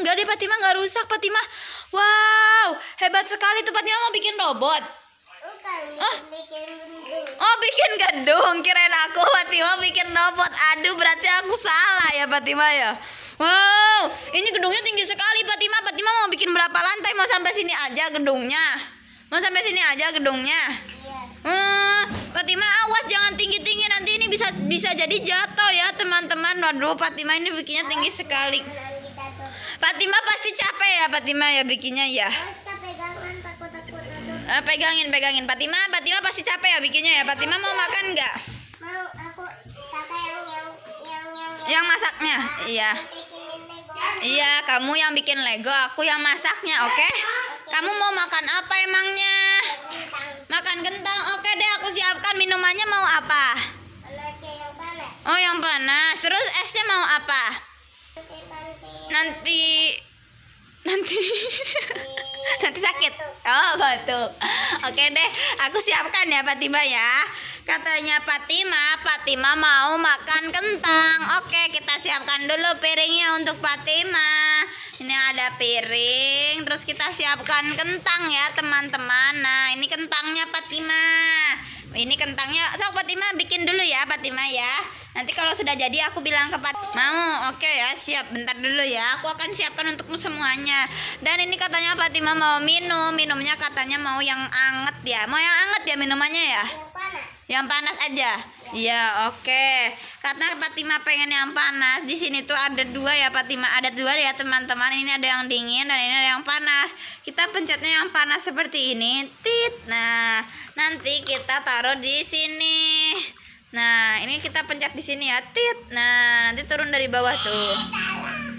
enggak deh Fatima enggak rusak Fatima. Wow, hebat sekali tuh Fatima mau bikin robot. Bukan, oh. bikin gedung. Oh, bikin gedung. Kirain aku Fatima bikin robot. Aduh, berarti aku salah ya Fatima ya. Wow, ini gedungnya tinggi sekali Fatima. Fatima mau bikin berapa lantai? Mau sampai sini aja gedungnya. Mau sampai sini aja gedungnya. Iya. Hmm, Fatima awas jangan tinggi-tinggi nanti ini bisa bisa jadi jatuh ya teman-teman. Waduh, Fatima ini bikinnya tinggi sekali. Fatima pasti capek ya Fatima ya bikinnya ya. Pegangan, takut, takut, takut. Eh, pegangin, pegangin. Fatima, Fatima pasti capek ya bikinnya ya. Fatima mau makan nggak? Mau, aku kakak yang yang yang yang, masaknya. iya. Iya, kamu yang bikin Lego, aku yang masaknya, oke? Kamu mau makan apa emangnya? Gentang. Makan gentang Oke deh, aku siapkan minumannya mau apa? Yang panas. Oh, yang panas. Terus esnya mau apa? nanti nanti nanti sakit oh batuk oke deh aku siapkan ya Fatima ya katanya Fatima Fatima mau makan kentang oke kita siapkan dulu piringnya untuk Fatima ini ada piring terus kita siapkan kentang ya teman-teman nah ini kentangnya Fatima ini kentangnya so Fatima bikin dulu ya Fatima ya Nanti kalau sudah jadi aku bilang ke Pak mau, oke okay ya siap. Bentar dulu ya, aku akan siapkan untukmu semuanya. Dan ini katanya Fatima mau minum, minumnya katanya mau yang anget ya. Mau yang anget ya minumannya ya? Yang panas. Yang panas aja. Iya, oke. Okay. Karena Fatima pengen yang panas. Di sini tuh ada dua ya Fatima, ada dua ya teman-teman. Ini ada yang dingin dan ini ada yang panas. Kita pencetnya yang panas seperti ini. Tit. Nah, nanti kita taruh di sini. Nah, ini kita pencet di sini ya, tit. Nah, nanti turun dari bawah tuh.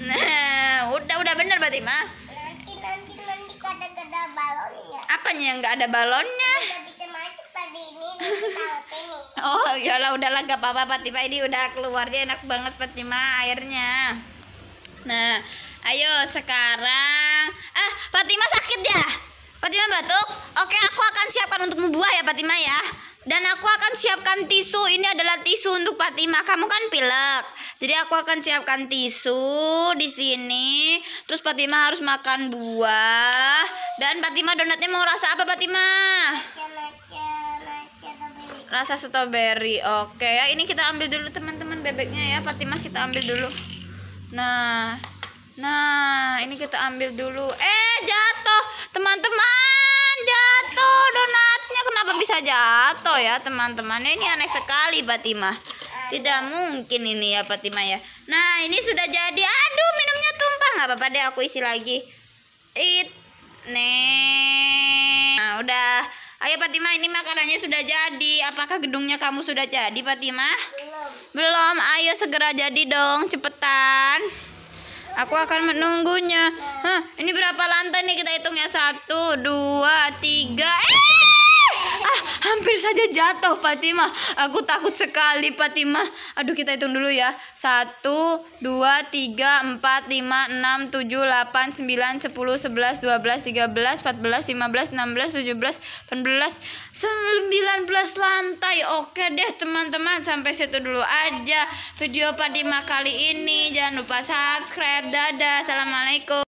Nah, udah udah bener berarti mah. Nanti nanti nanti ada ada balonnya. Apanya yang nggak ada balonnya? ini Oh, ya udah udahlah gak apa-apa Fatima ini udah keluarnya enak banget Fatima airnya. Nah, ayo sekarang ah Fatima sakit ya? Fatima batuk? Oke, aku akan siapkan untuk buah ya Fatima ya. Dan aku akan siapkan tisu. Ini adalah tisu untuk Fatima. Kamu kan pilek. Jadi aku akan siapkan tisu di sini. Terus Fatima harus makan buah. Dan Fatima donatnya mau rasa apa Fatima? Rasa strawberry. Oke ya, ini kita ambil dulu teman-teman bebeknya ya. Fatima kita ambil dulu. Nah. Nah, ini kita ambil dulu. Eh, jatuh. Teman-teman bisa jatuh ya teman-teman ini aneh sekali Fatimah tidak mungkin ini ya Fatimah ya nah ini sudah jadi aduh minumnya tumpah nggak apa-apa deh aku isi lagi it nih nah, udah ayo Fatimah ini makanannya sudah jadi apakah gedungnya kamu sudah jadi Fatimah belum belum ayo segera jadi dong cepetan aku akan menunggunya Hah, ini berapa lantai nih kita hitung ya satu dua tiga saja jatuh Fatima Aku takut sekali Fatima Aduh kita hitung dulu ya. 1, 2, 3, 4, 5, 6, 7, 8, 9, 10, 11, 12, 13, 14, 15, 16, 17, 18, 19 lantai. Oke deh teman-teman sampai situ dulu aja video Fatima kali ini. Jangan lupa subscribe. Dadah. Assalamualaikum.